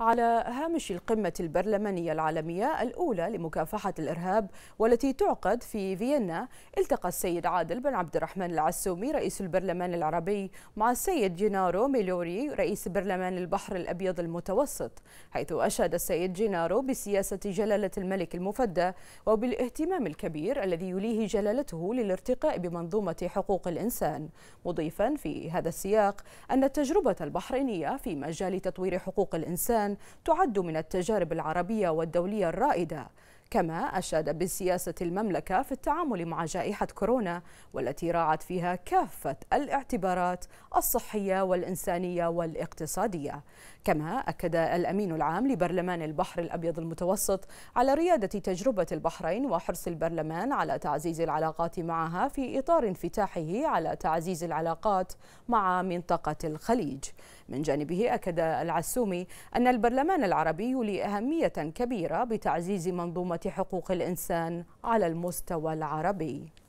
على هامش القمة البرلمانية العالمية الأولى لمكافحة الإرهاب والتي تعقد في فيينا التقى السيد عادل بن عبد الرحمن العسومي رئيس البرلمان العربي مع السيد جينارو ميلوري رئيس برلمان البحر الأبيض المتوسط حيث أشاد السيد جينارو بسياسة جلالة الملك المفدى وبالاهتمام الكبير الذي يليه جلالته للارتقاء بمنظومة حقوق الإنسان مضيفا في هذا السياق أن التجربة البحرينية في مجال تطوير حقوق الإنسان تعد من التجارب العربية والدولية الرائدة كما أشاد بسياسة المملكة في التعامل مع جائحة كورونا والتي راعت فيها كافة الاعتبارات الصحية والإنسانية والاقتصادية كما أكد الأمين العام لبرلمان البحر الأبيض المتوسط على ريادة تجربة البحرين وحرص البرلمان على تعزيز العلاقات معها في إطار انفتاحه على تعزيز العلاقات مع منطقة الخليج من جانبه أكد العسومي أن البرلمان العربي لأهمية كبيرة بتعزيز منظومة حقوق الإنسان على المستوى العربي